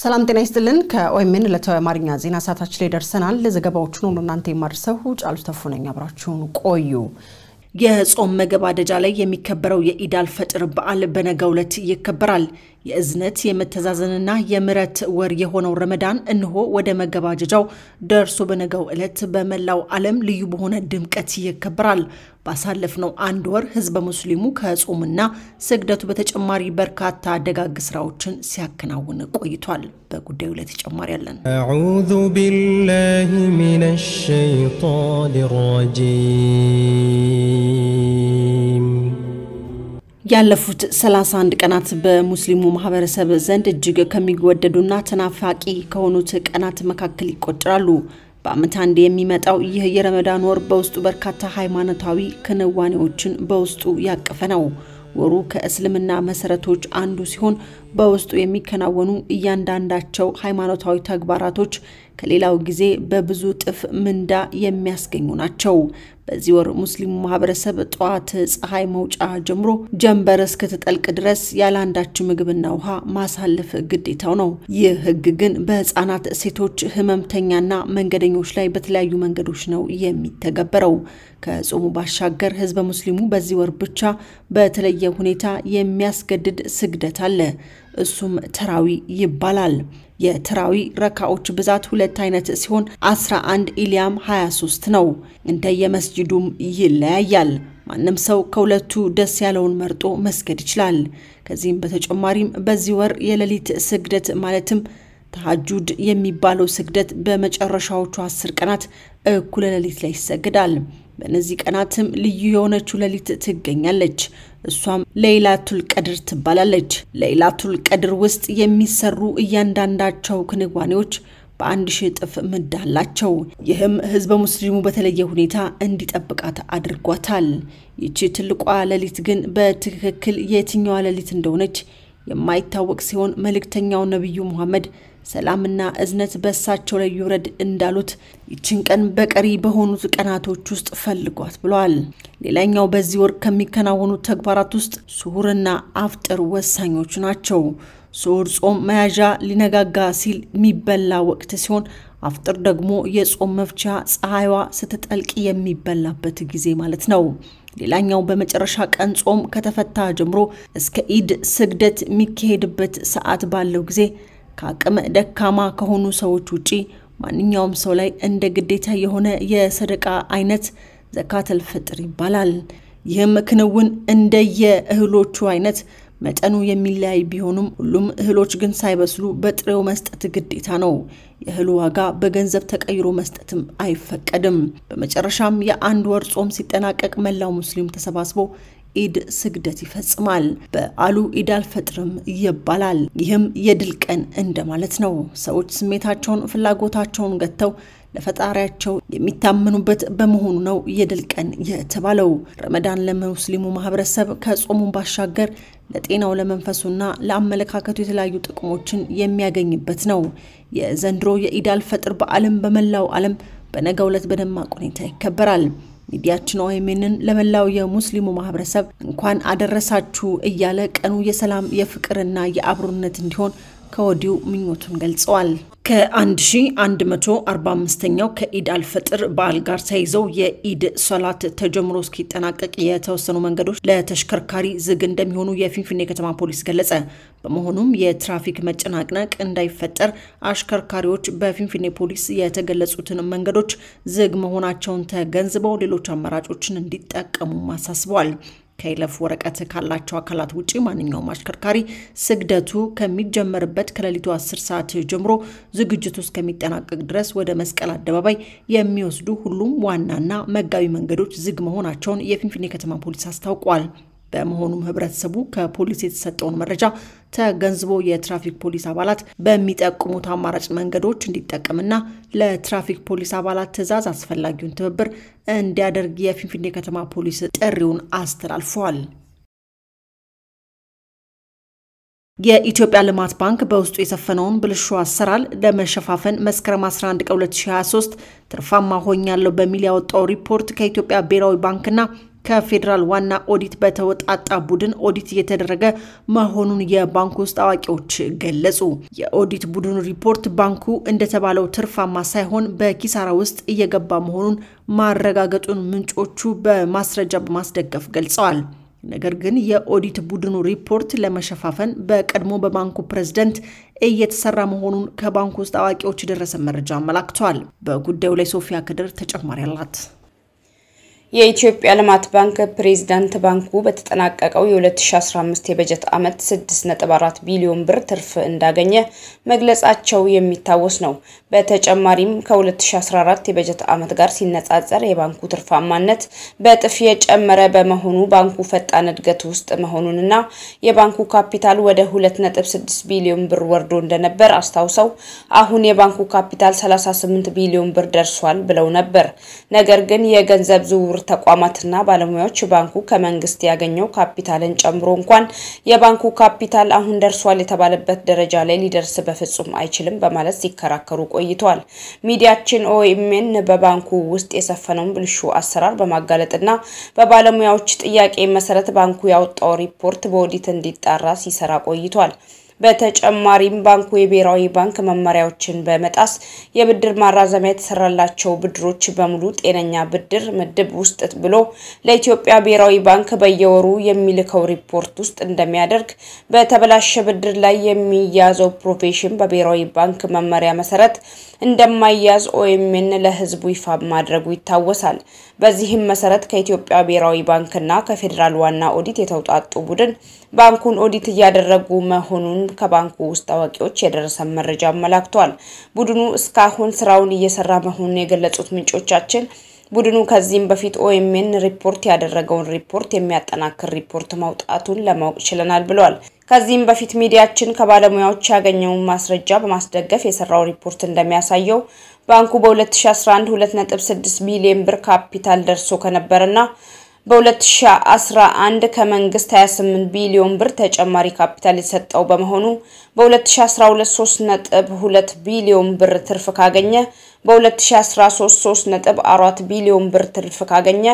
ሰላም ጤና ይስጥልን። ከኦኤምኤን ዕለታዊ አማርኛ ዜና ሰዓታችን ላይ ደርሰናል። ለዘገባዎቹ ነው እናንተ የማድርሰው ጫሉ ተፉ ነኝ። አብራችሁን ቆዩ። የጾም አደጃ ላይ የሚከበረው የኢዳል ፈጥር በዓል በነገው ዕለት ይከበራል። የእዝነት የመተዛዘንና የምረት ወር የሆነው ረመዳን እንሆ ወደ መገባደጃው ደርሶ በነገው ዕለት በመላው ዓለም ልዩ በሆነ ድምቀት ይከበራል። ባሳለፍነው አንድ ወር ህዝበ ሙስሊሙ ከጾምና ስግደቱ በተጨማሪ በርካታ አደጋግ ስራዎችን ሲያከናውን ቆይቷል። በጉዳዩ ላይ ተጨማሪ ያለን አዑዙ ቢላሂ ሚነ ሸይጣን ረጂም ያለፉት 31 ቀናት በሙስሊሙ ማህበረሰብ ዘንድ እጅግ ከሚወደዱና ተናፋቂ ከሆኑት ቀናት መካከል ይቆጠራሉ። በዓመት አንዴ የሚመጣው ይህ የረመዳን ወር በውስጡ በርካታ ሃይማኖታዊ ክንዋኔዎችን በውስጡ ያቀፈ ነው። ወሩ ከእስልምና መሰረቶች አንዱ ሲሆን በውስጡ የሚከናወኑ እያንዳንዳቸው ሃይማኖታዊ ተግባራቶች ከሌላው ጊዜ በብዙ ጥፍ ምንዳ የሚያስገኙ ናቸው። በዚህ ወር ሙስሊሙ ማህበረሰብ ጠዋት ፀሐይ መውጫ ጀምሮ ጀንበር እስክትጠልቅ ድረስ ያለ ምግብና ውሃ ማሳለፍ ግዴታው ነው። ይህ ህግ ግን በህፃናት፣ ሴቶች፣ ህመምተኛና መንገደኞች ላይ በተለያዩ መንገዶች ነው የሚተገበረው። ከጾሙ ባሻገር ህዝበ ሙስሊሙ በዚህ ወር ብቻ በተለየ ሁኔታ የሚያስገድድ ስግደት አለ። እሱም ተራዊ ይባላል። የትራዊ ረካዎች ብዛት ሁለት አይነት ሲሆን 11 ኢልያም 23 ነው። እንደ የመስጅዱም ይለያያል። ማንም ሰው ከሁለቱ ደስ ያለውን መርጦ መስገድ ይችላል። ከዚህም በተጨማሪም በዚህ ወር የሌሊት ስግደት ማለትም ተሐጁድ የሚባለው ስግደት በመጨረሻዎቹ አስር ቀናት እኩለ ሌሊት ላይ ይሰግዳል። በእነዚህ ቀናትም ልዩ የሆነችው ሌሊት ትገኛለች። እሷም ለይላቱል ቀድር ትባላለች። ቱል ቀድር ውስጥ የሚሰሩ እያንዳንዳቸው ክንዋኔዎች በአንድ ሺህ እጥፍ ምድ አላቸው። ይህም ህዝበ ሙስሊሙ በተለየ ሁኔታ እንዲጠብቃት አድርጓታል። ይቺ ትልቋ ሌሊት ግን በትክክል የትኛዋ ሌሊት እንደሆነች የማይታወቅ ሲሆን መልእክተኛው ነቢዩ ሙሐመድ ሰላምና እዝነት በእሳቸው ላይ ይውረድ እንዳሉት ይችን ቀን በቀሪ በሆኑት ቀናቶች ውስጥ ፈልጓት ብለዋል። ሌላኛው በዚህ ወር ከሚከናወኑ ተግባራት ውስጥ ስሁርና አፍጥር ወሳኞች ናቸው። ስሁር ጾም መያዣ ሊነጋጋ ሲል የሚበላ ወቅት ሲሆን አፍጥር ደግሞ የጾም መፍቻ ፀሐይዋ ስትጠልቅ የሚበላበት ጊዜ ማለት ነው። ሌላኛው በመጨረሻ ቀን ጾም ከተፈታ ጀምሮ እስከ ኢድ ስግደት የሚካሄድበት ሰዓት ባለው ጊዜ ከአቅም ደካማ ከሆኑ ሰዎች ውጪ ማንኛውም ሰው ላይ እንደ ግዴታ የሆነ የሰደቃ አይነት ዘካተል ፍጥር ይባላል። ይህም ክንውን እንደየ እህሎቹ አይነት መጠኑ የሚለያይ ቢሆንም ሁሉም እህሎች ግን ሳይበስሉ በጥሬው መስጠት ግዴታ ነው። የእህሉ ዋጋ በገንዘብ ተቀይሮ መስጠትም አይፈቀድም። በመጨረሻም የአንድ ወር ጾም ሲጠናቀቅ መላው ሙስሊም ተሰባስቦ ኢድ ስግደት ይፈጽማል። በዓሉ ኢድ አልፈጥርም ይባላል። ይህም የድል ቀን እንደማለት ነው። ሰዎች ስሜታቸውን፣ ፍላጎታቸውን ገጥተው ለፈጣሪያቸው የሚታመኑበት በመሆኑ ነው የድል ቀን የተባለው። ረመዳን ለሙስሊሙ ማህበረሰብ ከጾሙ ባሻገር ለጤናው፣ ለመንፈሱና ለአመለካከቱ የተለያዩ ጥቅሞችን የሚያገኝበት ነው። የዘንድሮ የኢድ አልፈጥር በዓልም በመላው ዓለም በነገው ዕለት በደማቅ ሁኔታ ይከበራል። ሚዲያችን ኦኤምኤንን ለመላው የሙስሊሙ ማህበረሰብ እንኳን አደረሳችሁ እያለ ቀኑ የሰላም የፍቅርና የአብሮነት እንዲሆን ከወዲሁ ምኞቱን ገልጸዋል። ከ1145ኛው ከኢድ አልፈጥር በዓል ጋር ተያይዘው የኢድ ሶላት ተጀምሮ እስኪጠናቀቅ የተወሰኑ መንገዶች ለተሽከርካሪ ዝግ እንደሚሆኑ የፊንፊኔ ከተማ ፖሊስ ገለጸ። በመሆኑም የትራፊክ መጨናቅነቅ እንዳይፈጠር አሽከርካሪዎች በፊንፊኔ ፖሊስ የተገለጹትን መንገዶች ዝግ መሆናቸውን ተገንዝበው ሌሎች አማራጮችን እንዲጠቀሙም አሳስበዋል። ከይለፍ ወረቀት ካላቸው አካላት ውጪ ማንኛውም አሽከርካሪ ስግደቱ ከሚጀመርበት ከሌሊቱ 10 ሰዓት ጀምሮ ዝግጅቱ እስከሚጠናቀቅ ድረስ ወደ መስቀል አደባባይ የሚወስዱ ሁሉም ዋናና መጋቢ መንገዶች ዝግ መሆናቸውን የፊንፊኔ ከተማ ፖሊስ አስታውቋል። በመሆኑም ህብረተሰቡ ከፖሊስ የተሰጠውን መረጃ ተገንዝቦ የትራፊክ ፖሊስ አባላት በሚጠቁሙት አማራጭ መንገዶች እንዲጠቀምና ለትራፊክ ፖሊስ አባላት ትዕዛዝ አስፈላጊውን ትብብር እንዲያደርግ የፊንፊኔ ከተማ ፖሊስ ጥሪውን አስተላልፈዋል። የኢትዮጵያ ልማት ባንክ በውስጡ የሰፈነውን ብልሹ አሰራር ለመሸፋፈን መስከረም 11 ቀን 2023 ትርፋማ ሆኛለሁ በሚል ያወጣው ሪፖርት ከኢትዮጵያ ብሔራዊ ባንክና ከፌዴራል ዋና ኦዲት በተወጣጣ ቡድን ኦዲት እየተደረገ መሆኑን የባንኩ ውስጥ አዋቂዎች ገለጹ። የኦዲት ቡድኑ ሪፖርት ባንኩ እንደተባለው ትርፋማ ሳይሆን በኪሳራ ውስጥ እየገባ መሆኑን ማረጋገጡን ምንጮቹ በማስረጃ በማስደገፍ ገልጸዋል። ነገር ግን የኦዲት ቡድኑ ሪፖርት ለመሸፋፈን በቀድሞ በባንኩ ፕሬዝደንት እየተሰራ መሆኑን ከባንኩ ውስጥ አዋቂዎች የደረሰ መረጃ አመላክቷል። በጉዳዩ ላይ ሶፊያ ክድር ተጨማሪ አላት። የኢትዮጵያ ልማት ባንክ ፕሬዝዳንት ባንኩ በተጠናቀቀው የ2015 የበጀት ዓመት 6.4 ቢሊዮን ብር ትርፍ እንዳገኘ መግለጻቸው የሚታወስ ነው። በተጨማሪም ከ2014 የበጀት ዓመት ጋር ሲነጻጸር የባንኩ ትርፋማነት በእጥፍ የጨመረ በመሆኑ ባንኩ ፈጣን እድገት ውስጥ መሆኑንና የባንኩ ካፒታል ወደ 2.6 ቢሊዮን ብር ወርዶ እንደነበር አስታውሰው አሁን የባንኩ ካፒታል 38 ቢሊዮን ብር ደርሷል ብለው ነበር። ነገር ግን የገንዘብ ዝውውር የብድር ተቋማትና ባለሙያዎች ባንኩ ከመንግስት ያገኘው ካፒታልን ጨምሮ እንኳን የባንኩ ካፒታል አሁን ደርሷል የተባለበት ደረጃ ላይ ሊደርስ በፍጹም አይችልም በማለት ሲከራከሩ ቆይተዋል። ሚዲያችን ኦኤምኤን በባንኩ ውስጥ የሰፈነውን ብልሹ አሰራር በማጋለጥና በባለሙያዎች ጥያቄ መሰረት ባንኩ ያወጣው ሪፖርት በኦዲት እንዲጣራ ሲሰራ ቆይቷል። በተጨማሪም ባንኩ የብሔራዊ ባንክ መመሪያዎችን በመጣስ የብድር ማራዘሚያ የተሰራላቸው ብድሮች በሙሉ ጤነኛ ብድር ምድብ ውስጥ ብሎ ለኢትዮጵያ ብሔራዊ ባንክ በየወሩ የሚልከው ሪፖርት ውስጥ እንደሚያደርግ፣ በተበላሸ ብድር ላይ የሚያዘው ፕሮፌሽን በብሔራዊ ባንክ መመሪያ መሰረት እንደማያዝ ኦኤምኤን ለህዝቡ ይፋ ማድረጉ ይታወሳል። በዚህም መሰረት ከኢትዮጵያ ብሔራዊ ባንክና ከፌዴራል ዋና ኦዲት የተውጣጡ ቡድን ባንኩን ኦዲት እያደረጉ መሆኑን ከባንኩ ውስጥ አዋቂዎች የደረሰን መረጃ አመላክቷል። ቡድኑ እስካሁን ስራውን እየሰራ መሆኑን የገለጹት ምንጮቻችን ቡድኑ ከዚህም በፊት ኦኤምኤን ሪፖርት ያደረገውን ሪፖርት የሚያጠናክር ሪፖርት ማውጣቱን ለማወቅ ችለናል ብለዋል። ከዚህም በፊት ሚዲያችን ከባለሙያዎች ያገኘውን ማስረጃ በማስደገፍ የሰራው ሪፖርት እንደሚያሳየው ባንኩ በ2011 2.6 ቢሊዮን ብር ካፒታል ደርሶ ከነበረና በ2011 ከመንግስት 28 ቢሊዮን ብር ተጨማሪ ካፒታል የተሰጠው በመሆኑ በ2012 3.2 ቢሊዮን ብር ትርፍ ካገኘ በ2013 3.4 ቢሊዮን ብር ትርፍ ካገኘ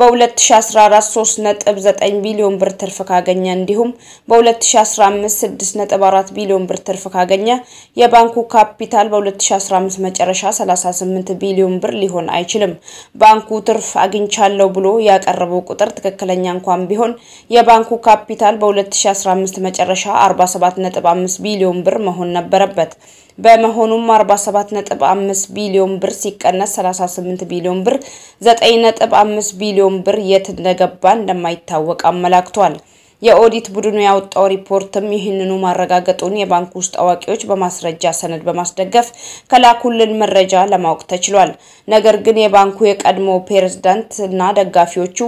በ2014 3.9 ቢሊዮን ብር ትርፍ ካገኘ እንዲሁም በ2015 6.4 ቢሊዮን ብር ትርፍ ካገኘ የባንኩ ካፒታል በ2015 መጨረሻ 38 ቢሊዮን ብር ሊሆን አይችልም። ባንኩ ትርፍ አግኝቻለሁ ብሎ ያቀረበው ቁጥር ትክክለኛ እንኳን ቢሆን የባንኩ ካፒታል በ2015 መጨረሻ 47.5 ቢሊዮን ብር መሆን ነበረበት። በመሆኑም 47.5 ቢሊዮን ብር ሲቀነስ 38 ቢሊዮን ብር፣ 9.5 ቢሊዮን ብር የት እንደገባ እንደማይታወቅ አመላክቷል። የኦዲት ቡድኑ ያወጣው ሪፖርትም ይህንኑ ማረጋገጡን የባንክ ውስጥ አዋቂዎች በማስረጃ ሰነድ በማስደገፍ ከላኩልን መረጃ ለማወቅ ተችሏል። ነገር ግን የባንኩ የቀድሞ ፕሬዝዳንት እና ደጋፊዎቹ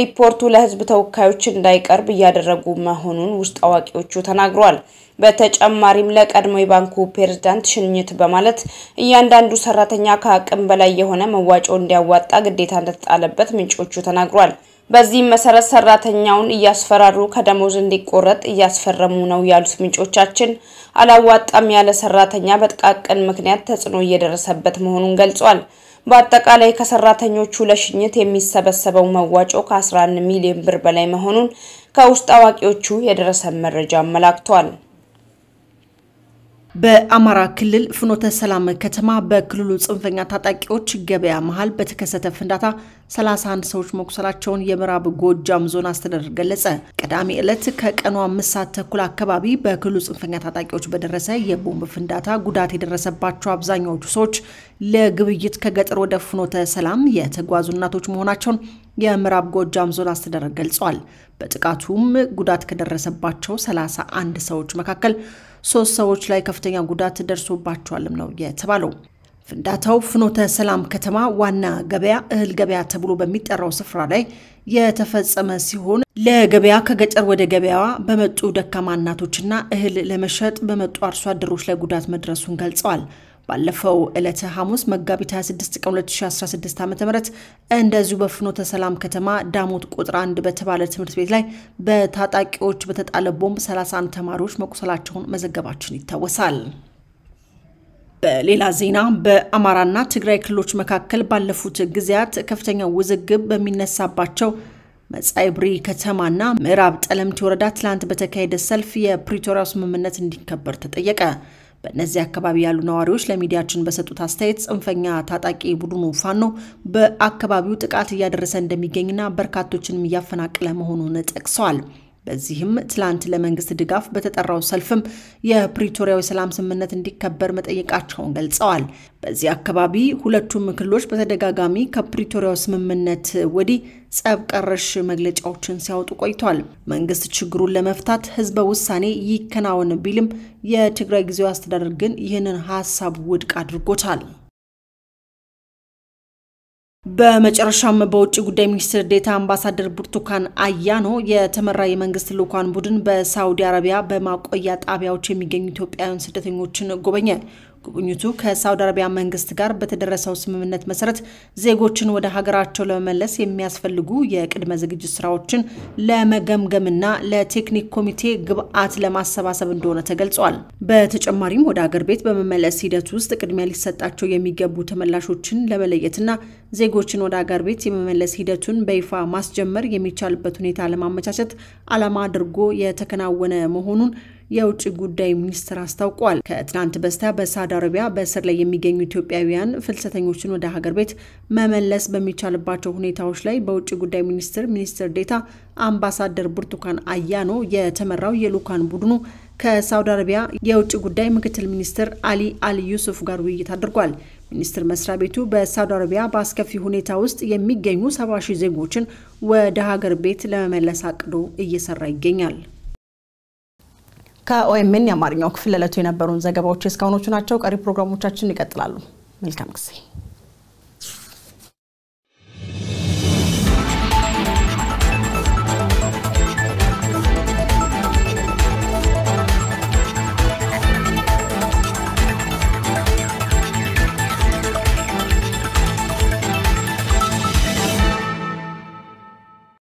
ሪፖርቱ ለሕዝብ ተወካዮች እንዳይቀርብ እያደረጉ መሆኑን ውስጥ አዋቂዎቹ ተናግሯል። በተጨማሪም ለቀድሞ የባንኩ ፕሬዝዳንት ሽኝት በማለት እያንዳንዱ ሰራተኛ ከአቅም በላይ የሆነ መዋጮ እንዲያዋጣ ግዴታ እንደተጣለበት ምንጮቹ ተናግሯል። በዚህም መሰረት ሰራተኛውን እያስፈራሩ ከደሞዝ እንዲቆረጥ እያስፈረሙ ነው ያሉት ምንጮቻችን፣ አላዋጣም ያለ ሰራተኛ በጥቃቅን ምክንያት ተጽዕኖ እየደረሰበት መሆኑን ገልጿል። በአጠቃላይ ከሰራተኞቹ ለሽኝት የሚሰበሰበው መዋጮ ከ11 ሚሊዮን ብር በላይ መሆኑን ከውስጥ አዋቂዎቹ የደረሰ መረጃ አመላክቷል። በአማራ ክልል ፍኖተ ሰላም ከተማ በክልሉ ጽንፈኛ ታጣቂዎች ገበያ መሃል በተከሰተ ፍንዳታ 31 ሰዎች መቁሰላቸውን የምዕራብ ጎጃም ዞን አስተዳደር ገለጸ። ቅዳሜ ዕለት ከቀኑ አምስት ሰዓት ተኩል አካባቢ በክልሉ ጽንፈኛ ታጣቂዎች በደረሰ የቦምብ ፍንዳታ ጉዳት የደረሰባቸው አብዛኛዎቹ ሰዎች ለግብይት ከገጠር ወደ ፍኖተ ሰላም የተጓዙ እናቶች መሆናቸውን የምዕራብ ጎጃም ዞን አስተዳደር ገልጿል። በጥቃቱም ጉዳት ከደረሰባቸው 31 ሰዎች መካከል ሶስት ሰዎች ላይ ከፍተኛ ጉዳት ደርሶባቸዋልም ነው የተባለው። ፍንዳታው ፍኖተ ሰላም ከተማ ዋና ገበያ እህል ገበያ ተብሎ በሚጠራው ስፍራ ላይ የተፈጸመ ሲሆን ለገበያ ከገጠር ወደ ገበያዋ በመጡ ደካማ እናቶችና እህል ለመሸጥ በመጡ አርሶ አደሮች ላይ ጉዳት መድረሱን ገልጸዋል። ባለፈው ዕለተ ሐሙስ መጋቢት 26 ቀን 2016 ዓ ም እንደዚሁ በፍኖተ ሰላም ከተማ ዳሞት ቁጥር አንድ በተባለ ትምህርት ቤት ላይ በታጣቂዎች በተጣለ ቦምብ 31 ተማሪዎች መቁሰላቸውን መዘገባችን ይታወሳል። በሌላ ዜና በአማራና ትግራይ ክልሎች መካከል ባለፉት ጊዜያት ከፍተኛ ውዝግብ በሚነሳባቸው መጻይብሪ ከተማና ምዕራብ ጠለምት ወረዳ ትላንት በተካሄደ ሰልፍ የፕሪቶሪያው ስምምነት እንዲከበር ተጠየቀ። በእነዚህ አካባቢ ያሉ ነዋሪዎች ለሚዲያችን በሰጡት አስተያየት ጽንፈኛ ታጣቂ ቡድኑ ፋኖ በአካባቢው ጥቃት እያደረሰ እንደሚገኝና በርካቶችንም እያፈናቀለ መሆኑን ጠቅሰዋል። በዚህም ትላንት ለመንግስት ድጋፍ በተጠራው ሰልፍም የፕሪቶሪያው የሰላም ስምምነት እንዲከበር መጠየቃቸውን ገልጸዋል። በዚህ አካባቢ ሁለቱም ክልሎች በተደጋጋሚ ከፕሪቶሪያው ስምምነት ወዲህ ጸብ ቀረሽ መግለጫዎችን ሲያወጡ ቆይቷል። መንግስት ችግሩን ለመፍታት ህዝበ ውሳኔ ይከናወን ቢልም የትግራይ ጊዜያዊ አስተዳደር ግን ይህንን ሀሳብ ውድቅ አድርጎታል። በመጨረሻም በውጭ ጉዳይ ሚኒስትር ዴታ አምባሳደር ብርቱካን አያኖ የተመራ የመንግስት ልዑካን ቡድን በሳውዲ አረቢያ በማቆያ ጣቢያዎች የሚገኙ ኢትዮጵያውያን ስደተኞችን ጎበኘ። ጉብኝቱ ከሳውዲ አረቢያ መንግስት ጋር በተደረሰው ስምምነት መሰረት ዜጎችን ወደ ሀገራቸው ለመመለስ የሚያስፈልጉ የቅድመ ዝግጅት ስራዎችን ለመገምገምና ለቴክኒክ ኮሚቴ ግብአት ለማሰባሰብ እንደሆነ ተገልጿል። በተጨማሪም ወደ ሀገር ቤት በመመለስ ሂደት ውስጥ ቅድሚያ ሊሰጣቸው የሚገቡ ተመላሾችን ለመለየትና ዜጎችን ወደ ሀገር ቤት የመመለስ ሂደቱን በይፋ ማስጀመር የሚቻልበት ሁኔታ ለማመቻቸት ዓላማ አድርጎ የተከናወነ መሆኑን የውጭ ጉዳይ ሚኒስትር አስታውቋል። ከትናንት በስቲያ በሳውዲ አረቢያ በእስር ላይ የሚገኙ ኢትዮጵያውያን ፍልሰተኞችን ወደ ሀገር ቤት መመለስ በሚቻልባቸው ሁኔታዎች ላይ በውጭ ጉዳይ ሚኒስትር ሚኒስትር ዴታ አምባሳደር ብርቱካን አያኖ የተመራው የሉካን ቡድኑ ከሳውዲ አረቢያ የውጭ ጉዳይ ምክትል ሚኒስትር አሊ አል ዩሱፍ ጋር ውይይት አድርጓል። ሚኒስትር መስሪያ ቤቱ በሳውዲ አረቢያ በአስከፊ ሁኔታ ውስጥ የሚገኙ ሰባ ሺህ ዜጎችን ወደ ሀገር ቤት ለመመለስ አቅዶ እየሰራ ይገኛል። ከኦኤምኤን የአማርኛው ክፍል ለዕለቱ የነበሩን ዘገባዎች የእስካሁኖቹ ናቸው። ቀሪ ፕሮግራሞቻችን ይቀጥላሉ። መልካም ጊዜ።